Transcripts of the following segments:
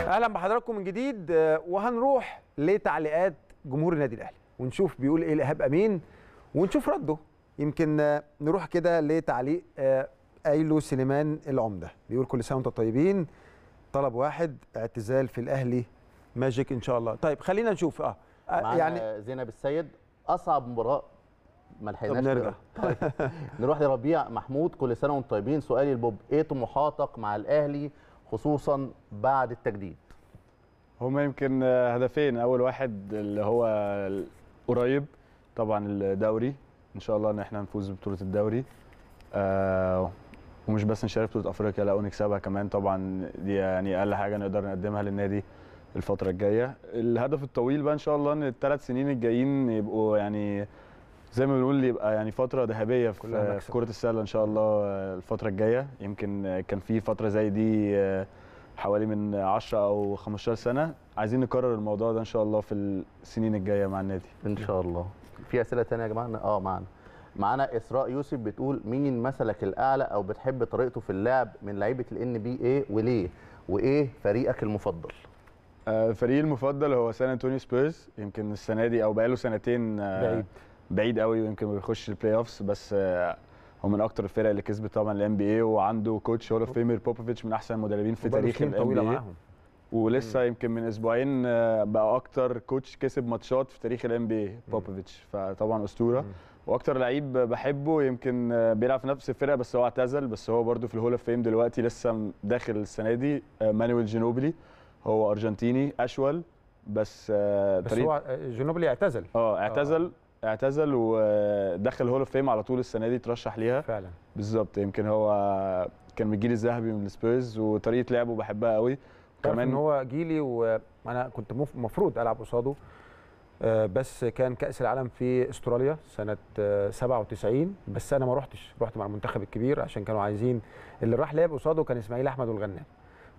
اهلا بحضراتكم من جديد وهنروح لتعليقات جمهور النادي الاهلي ونشوف بيقول ايه الايهاب امين ونشوف رده يمكن نروح كده لتعليق آه، ايلو سليمان العمده بيقول كل سنه وانتم طيبين طلب واحد اعتزال في الاهلي ماجيك ان شاء الله طيب خلينا نشوف اه, آه، يعني زينب السيد اصعب مباراه ما لحقناش نرجع طيب. نروح لربيع محمود كل سنه وانتم طيبين سؤالي لبوب ايه طموحاتك مع الاهلي خصوصا بعد التجديد هما يمكن هدفين اول واحد اللي هو قريب طبعا الدوري ان شاء الله ان احنا نفوز ببطوله الدوري آه ومش بس نشارك بطوله افريقيا لا ونكسبها كمان طبعا دي يعني اقل حاجه نقدر نقدمها للنادي الفتره الجايه الهدف الطويل بقى ان شاء الله ان الثلاث سنين الجايين يبقوا يعني زي ما بنقول يبقى يعني فتره ذهبيه في, في كره السله ان شاء الله آه، الفتره الجايه يمكن آه، كان في فتره زي دي آه، حوالي من 10 او 15 سنه عايزين نكرر الموضوع ده ان شاء الله في السنين الجايه مع النادي ان شاء الله في اسئله ثانيه يا جماعه اه معنا معانا اسراء يوسف بتقول مين مثلك الاعلى او بتحب طريقته في اللعب من لعيبه الان بي اي وليه وايه فريقك المفضل فريقي المفضل هو سان انطونيو سبيرز يمكن السنه دي او بقاله سنتين بعيد بعيد قوي ويمكن ما بيخش البلاي اوفس بس آه، هو من اكتر الفرق اللي كسبت طبعا الام بي اي وعنده كوتش هول اوف فيمر بوبوفيتش من احسن المدربين في تاريخ الام بي اي ولسه يمكن من اسبوعين آه، بقى اكتر كوتش كسب ماتشات في تاريخ الام بي اي بوبوفيتش فطبعا اسطوره واكتر لعيب بحبه يمكن آه، بيلعب في نفس الفرقه بس هو اعتزل بس هو برده في الهول اوف فيم دلوقتي لسه داخل السنه دي مانويل جينوبلي هو ارجنتيني اشول بس بس هو جنوبلي اعتزل اه اعتزل اعتزل ودخل هول اوف فيم على طول السنه دي ترشح ليها فعلا بالظبط يمكن هو كان من الجيل الذهبي من السبيرز وطريقه لعبه بحبها قوي كمان ان هو جيلي وانا كنت المفروض العب قصاده آه، بس كان كاس العالم في استراليا سنه 97 آه، بس انا ما رحتش رحت مع المنتخب الكبير عشان كانوا عايزين اللي راح لعب قصاده كان اسماعيل احمد والغنام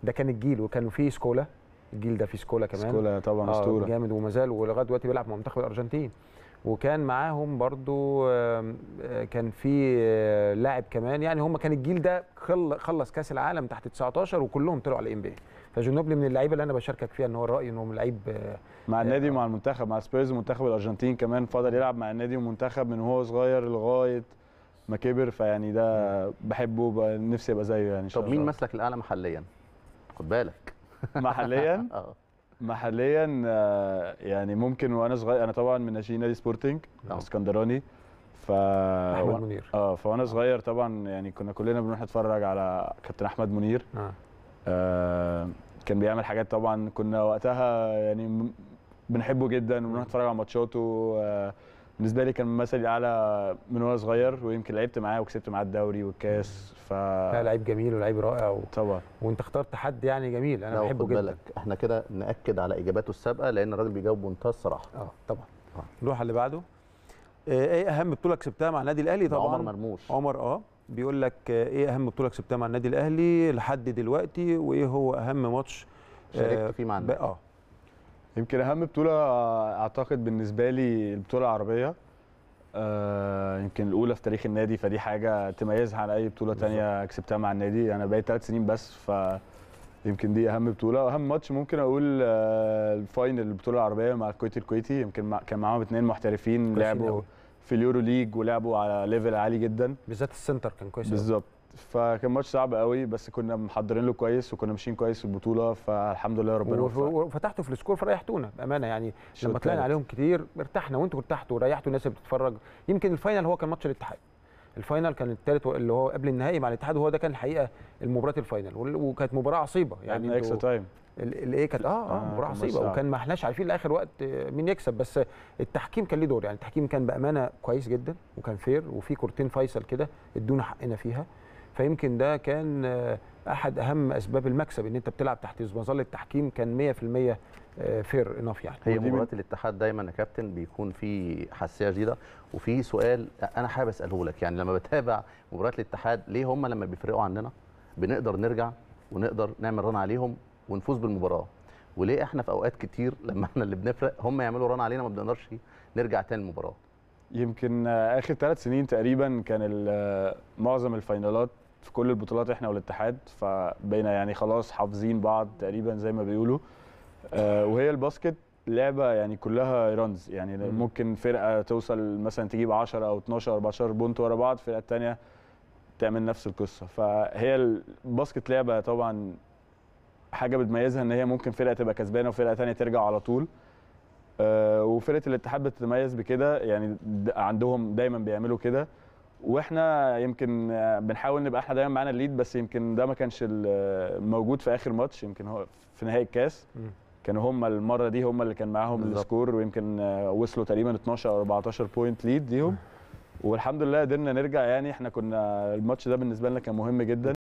ده كان الجيل وكانوا في سكولا الجيل ده في سكولا كمان سكولا طبعا آه، اسطوره آه جامد وما زال ولغايه دلوقتي بيلعب مع منتخب الارجنتين وكان معاهم برضو آه، كان في آه، لاعب كمان يعني هم كان الجيل ده خلص كاس العالم تحت 19 وكلهم طلعوا على الام بي فجنوبلي من اللعيبه اللي انا بشاركك فيها ان هو الراي ان هو لعيب آه، مع النادي ومع المنتخب مع سبيرز منتخب الارجنتين كمان فضل يلعب مع النادي والمنتخب من وهو صغير لغايه ما كبر فيعني ده بحبه نفسي ابقى زيه يعني طب مين مسلك الاعلى محليا؟ خد بالك محليا؟ اه محليا آه، يعني ممكن وانا صغير انا طبعا من ناشئين نادي سبورتنج نعم. اسكندراني ف احمد منير اه فانا صغير طبعا يعني كنا كلنا بنروح نتفرج على كابتن احمد منير آه. آه كان بيعمل حاجات طبعا كنا وقتها يعني بنحبه جدا وبنروح نتفرج على ماتشاته آه بالنسبه لي كان مثلي الاعلى من وانا صغير ويمكن لعبت معاه وكسبت معاه الدوري والكاس ف لا لعيب جميل ولعيب رائع و... طبعا وانت اخترت حد يعني جميل انا بحبه جدا بالك. احنا كده ناكد على اجاباته السابقه لان الراجل بيجاوب بمنتهى الصراحه اه طبعا نروح اللي بعده آه، ايه اهم بطوله كسبتها مع النادي الاهلي طبعا عمر مرموش عمر اه بيقول لك آه، ايه اهم بطوله كسبتها مع النادي الاهلي لحد دلوقتي وايه هو اهم ماتش شاركت آه، فيه مع النادي اه يمكن اهم بطوله اعتقد بالنسبه لي البطوله العربيه آه يمكن الاولى في تاريخ النادي فدي حاجه تميزها عن اي بطوله ثانيه كسبتها مع النادي انا بقالي ثلاث سنين بس ف يمكن دي اهم بطوله واهم ماتش ممكن اقول آه الفاينل البطوله العربيه مع الكويت الكويتي يمكن مع كان معاهم اثنين محترفين لعبوا في اليورو ليج ولعبوا على ليفل عالي جدا بالذات السنتر كان كويس بالظبط فكان ماتش صعب قوي بس كنا محضرين له كويس وكنا ماشيين كويس في البطوله فالحمد لله ربنا وفتحتوا في السكور فريحتونا بامانه يعني لما طلعنا عليهم كتير ارتحنا وانتوا ارتحتوا وريحتوا الناس اللي بتتفرج يمكن الفاينل هو كان ماتش الاتحاد الفاينل كان الثالث اللي هو قبل النهائي مع الاتحاد وهو ده كان الحقيقه المباراه الفاينل وكانت مباراه عصيبه يعني اكسترا تايم الايه كانت اه اه, آه، مباراه عصيبه وكان ما احناش عارفين لاخر وقت آه، مين يكسب بس التحكيم كان ليه دور يعني التحكيم كان بامانه كويس جدا وكان فير وفي كورتين فيصل كده ادونا حقنا فيها فيمكن ده كان آه، احد اهم اسباب المكسب ان انت بتلعب تحت مظله التحكيم كان 100% فير انف يعني هي مباريات الاتحاد دايما يا كابتن بيكون في حساسيه شديده وفي سؤال انا حابب اساله لك يعني لما بتابع مباريات الاتحاد ليه هم لما بيفرقوا عننا بنقدر نرجع ونقدر نعمل رن عليهم ونفوز بالمباراه وليه احنا في اوقات كتير لما احنا اللي بنفرق هم يعملوا ران علينا ما بنقدرش نرجع تاني المباراه يمكن اخر ثلاث سنين تقريبا كان معظم الفاينالات في كل البطولات احنا والاتحاد فبقينا يعني خلاص حافظين بعض تقريبا زي ما بيقولوا آه، وهي الباسكت لعبه يعني كلها رانز يعني ممكن فرقه توصل مثلا تجيب 10 او 12 او 14 بونت ورا بعض الفرقه الثانيه تعمل نفس القصه فهي الباسكت لعبه طبعا حاجه بتميزها ان هي ممكن فرقه تبقى كسبانه وفرقه ثانيه ترجع على طول آه، وفرقه الاتحاد بتتميز بكده يعني عندهم دايما بيعملوا كده واحنا يمكن بنحاول نبقى احنا دايما معانا الليد بس يمكن ده ما كانش موجود في اخر ماتش يمكن هو في نهائي الكاس كانوا هم المره دي هم اللي كان معاهم السكور ويمكن وصلوا تقريبا 12 او 14 بوينت ليد ليهم والحمد لله قدرنا نرجع يعني احنا كنا الماتش ده بالنسبه لنا كان مهم جدا